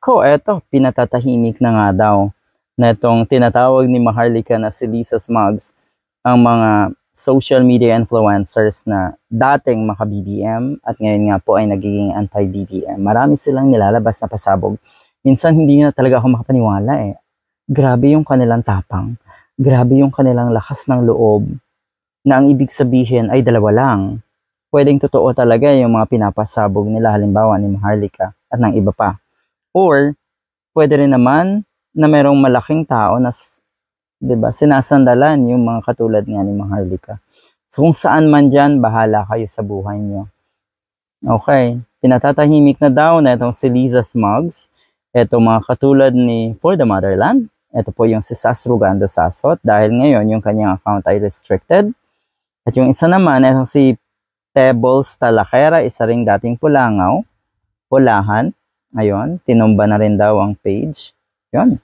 Ko, eto, pinatatahimik na nga daw na itong tinatawag ni Maharlika na si Lisa Smugs ang mga social media influencers na dating maka-BBM at ngayon nga po ay nagiging anti-BBM. Marami silang nilalabas na pasabog. Minsan hindi na talaga ako makapaniwala eh. Grabe yung kanilang tapang. Grabe yung kanilang lakas ng loob na ang ibig sabihin ay dalawa lang. Pwedeng totoo talaga yung mga pinapasabog nila halimbawa ni Maharlika at ng iba pa. Or, pwede rin naman na merong malaking tao na 'di ba, sinasandalan yung mga katulad nga ni Maharlika. So kung saan man diyan, bahala kayo sa buhay niyo. Okay, pinatatahimik na daw na itong si Liza Smugs, ito mga katulad ni For the Motherland, ito po yung si Sas Rugando Sasot dahil ngayon yung kanyang account ay restricted. At yung isa naman, itong si Pebbles Talakera, isa ring dating pulangaw, pulahan, Ayun, tinumba na rin daw ang page. Yun.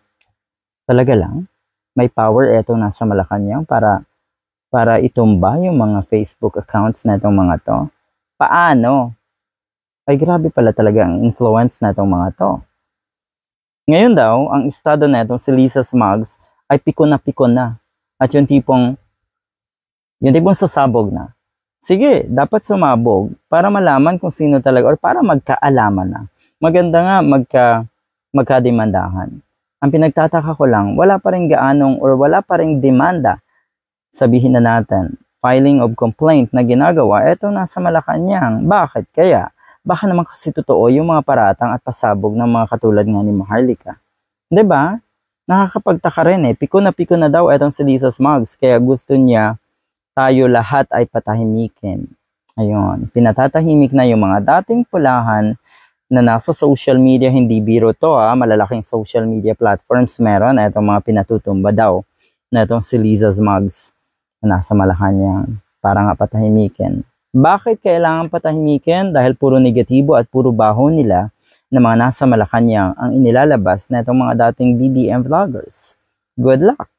Talaga lang. May power eto nasa Malacanang para para itumba yung mga Facebook accounts na itong mga to. Paano? Ay grabe pala talaga ang influence na itong mga to. Ngayon daw, ang estado na itong si Lisa Smugs ay piko na piko na. At yung tipong, yung tipong sasabog na. Sige, dapat sumabog para malaman kung sino talaga or para magkaalaman na maganda nga magka, magkademandahan. Ang pinagtataka ko lang, wala pa rin gaanong or wala pa rin demanda. Sabihin na natin, filing of complaint na ginagawa, eto nasa Malacanang. Bakit kaya? Baka naman kasi totoo yung mga paratang at pasabog ng mga katulad nga ni Maharlika. ba? Diba? Nakakapagtaka rin eh. Piko na piko na daw etong si Lisa Smugs. Kaya gusto niya tayo lahat ay patahimikin. Ayun, pinatatahimik na yung mga dating pulahan na nasa social media, hindi biro to ha, ah. malalaking social media platforms meron, itong mga pinatutumba daw, na itong si Liza's Mugs, na nasa Malacanang, para nga patahimikin. Bakit kailangan patahimikin? Dahil puro negatibo at puro baho nila na mga nasa Malacanang ang inilalabas na itong mga dating BBM vloggers. Good luck!